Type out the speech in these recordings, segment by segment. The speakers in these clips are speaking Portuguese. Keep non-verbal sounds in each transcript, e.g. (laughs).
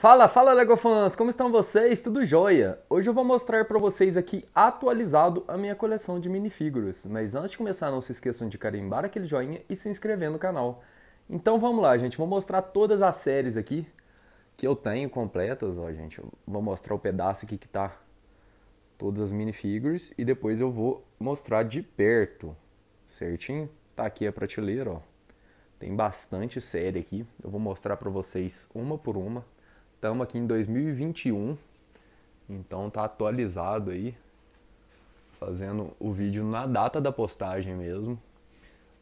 Fala, fala Legofans, como estão vocês? Tudo jóia? Hoje eu vou mostrar para vocês aqui atualizado a minha coleção de minifiguras, mas antes de começar não se esqueçam de carimbar aquele joinha e se inscrever no canal. Então vamos lá gente, vou mostrar todas as séries aqui que eu tenho completas, ó gente, eu vou mostrar o pedaço aqui que tá todas as minifiguras e depois eu vou mostrar de perto, certinho? Tá aqui a prateleira, ó. Tem bastante série aqui, eu vou mostrar para vocês uma por uma. Estamos aqui em 2021, então tá atualizado aí, fazendo o vídeo na data da postagem mesmo.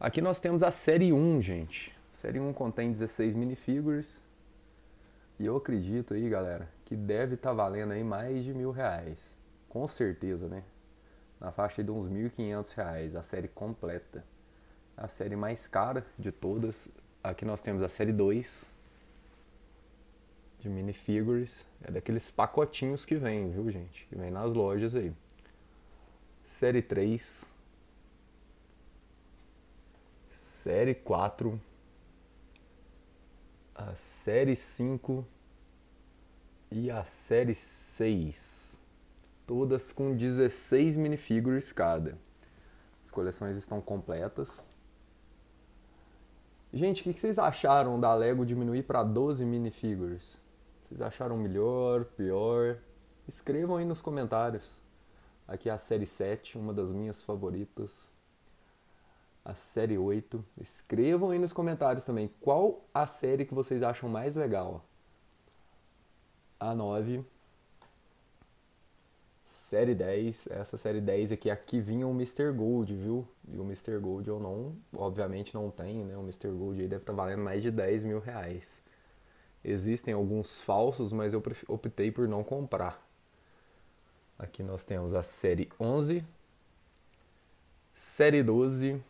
Aqui nós temos a série 1, gente. A série 1 contém 16 minifigures. E eu acredito aí, galera, que deve estar tá valendo aí mais de mil reais. Com certeza, né? Na faixa de uns 1.500 reais, a série completa. A série mais cara de todas. Aqui nós temos a série 2, de minifigures. É daqueles pacotinhos que vem, viu, gente? Que vem nas lojas aí. Série 3. Série 4. A série 5 e a série 6. Todas com 16 minifigures cada. As coleções estão completas. Gente, o que vocês acharam da Lego diminuir para 12 minifigures? Vocês acharam melhor, pior? Escrevam aí nos comentários. Aqui é a série 7, uma das minhas favoritas. A série 8. Escrevam aí nos comentários também qual a série que vocês acham mais legal. A 9. Série 10. Essa série 10 aqui, é aqui vinha o Mr. Gold, viu? E o Mr. Gold eu não, obviamente não tenho, né? O Mr. Gold aí deve estar tá valendo mais de 10 mil reais. Existem alguns falsos, mas eu optei por não comprar. Aqui nós temos a série 11, série 12.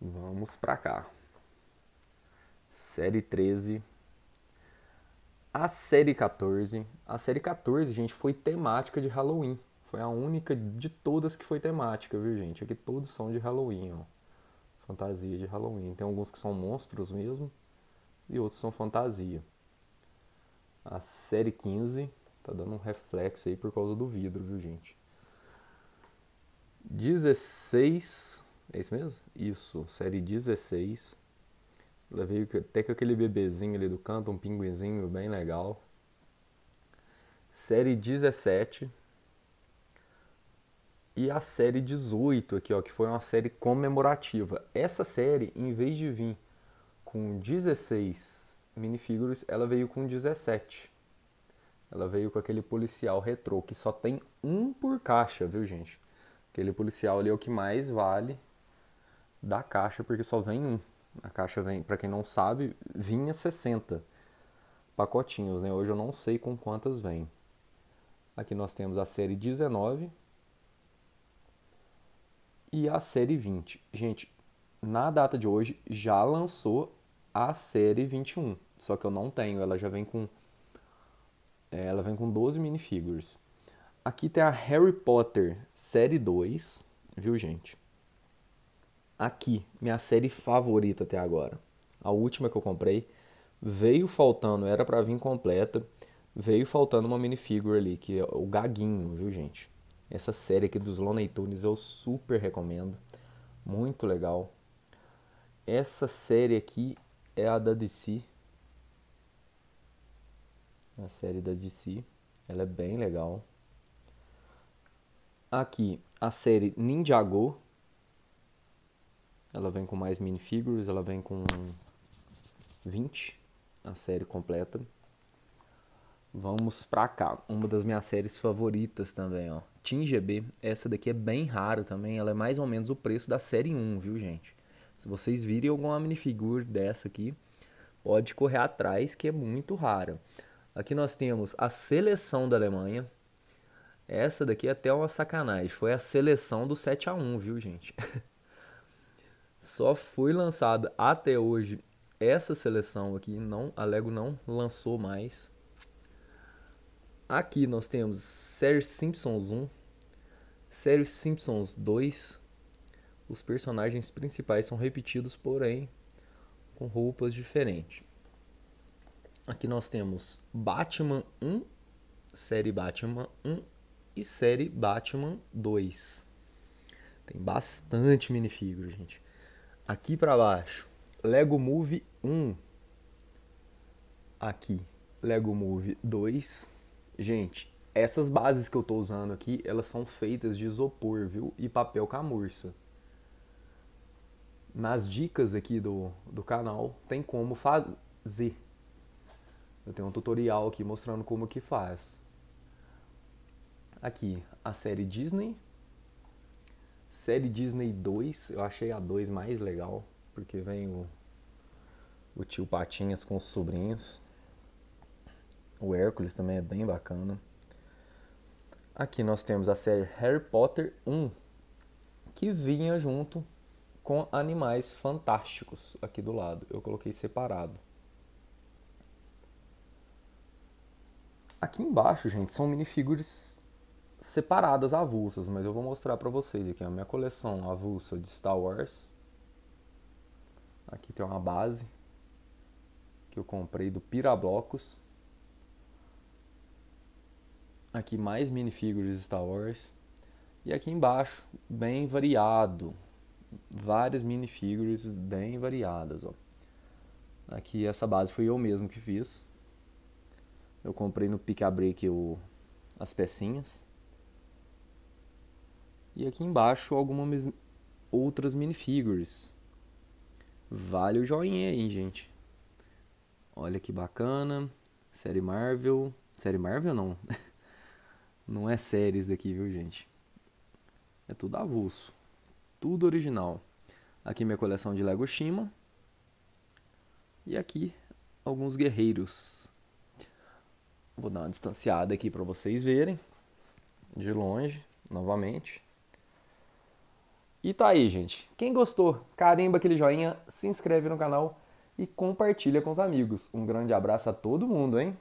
Vamos para cá. Série 13. A série 14. A série 14, gente, foi temática de Halloween. Foi a única de todas que foi temática, viu, gente? Aqui é todos são de Halloween, ó. Fantasia de Halloween. Tem alguns que são monstros mesmo e outros são fantasia. A série 15 tá dando um reflexo aí por causa do vidro, viu, gente? 16, é isso mesmo? Isso, série 16. Levei até com aquele bebezinho ali do canto, um pinguinzinho bem legal. Série 17. E a série 18 aqui, ó, que foi uma série comemorativa. Essa série, em vez de vir com 16 minifiguras, ela veio com 17. Ela veio com aquele policial retrô, que só tem um por caixa, viu, gente? Aquele policial ali é o que mais vale da caixa, porque só vem um. A caixa vem, para quem não sabe, vinha 60 pacotinhos, né? Hoje eu não sei com quantas vem. Aqui nós temos a série 19 e a série 20. Gente, na data de hoje já lançou a série 21. Só que eu não tenho, ela já vem com. É, ela vem com 12 minifigures. Aqui tem a Harry Potter série 2, viu, gente? Aqui, minha série favorita até agora. A última que eu comprei. Veio faltando, era para vir completa. Veio faltando uma minifigure ali, que é o Gaguinho, viu, gente? Essa série aqui dos Looney Tunes eu super recomendo. Muito legal. Essa série aqui é a da DC. A série da DC. Ela é bem legal. Aqui, a série Ninjago. Ela vem com mais minifigures, ela vem com 20, a série completa. Vamos pra cá, uma das minhas séries favoritas também, ó. Team GB, essa daqui é bem rara também, ela é mais ou menos o preço da série 1, viu, gente? Se vocês virem alguma minifigure dessa aqui, pode correr atrás, que é muito rara. Aqui nós temos a seleção da Alemanha. Essa daqui é até uma sacanagem. Foi a seleção do 7 a 1 viu, gente? (laughs) Só foi lançada até hoje essa seleção aqui. Não, a Lego não lançou mais. Aqui nós temos Série Simpsons 1, Série Simpsons 2, os personagens principais são repetidos, porém com roupas diferentes. Aqui nós temos Batman 1, série Batman 1 e série Batman 2. Tem bastante minifigura, gente. Aqui para baixo, Lego Movie 1. Aqui, Lego Movie 2. Gente, essas bases que eu tô usando aqui, elas são feitas de isopor, viu? E papel camurça nas dicas aqui do, do canal tem como fazer. Eu tenho um tutorial aqui mostrando como que faz. Aqui, a série Disney. Série Disney 2, eu achei a 2 mais legal, porque vem o, o tio Patinhas com os sobrinhos. O Hércules também é bem bacana. Aqui nós temos a série Harry Potter 1, que vinha junto com animais fantásticos aqui do lado. Eu coloquei separado. Aqui embaixo, gente, são minifigures separadas, avulsas, mas eu vou mostrar para vocês aqui a minha coleção avulsa de Star Wars. Aqui tem uma base que eu comprei do Pirablocos. Aqui mais minifigures Star Wars. E aqui embaixo, bem variado, várias minifigures bem variadas. Ó. Aqui essa base foi eu mesmo que fiz. Eu comprei no Picabrick o, as pecinhas. E aqui embaixo algumas outras minifigures. Vale o joinha aí, gente. Olha que bacana. Série Marvel. Série Marvel não. (laughs) não é isso daqui, viu, gente? É tudo avulso tudo original. Aqui minha coleção de Lego Shima. E aqui alguns guerreiros. Vou dar uma distanciada aqui para vocês verem de longe, novamente. E tá aí, gente. Quem gostou, carimba aquele joinha, se inscreve no canal e compartilha com os amigos. Um grande abraço a todo mundo, hein?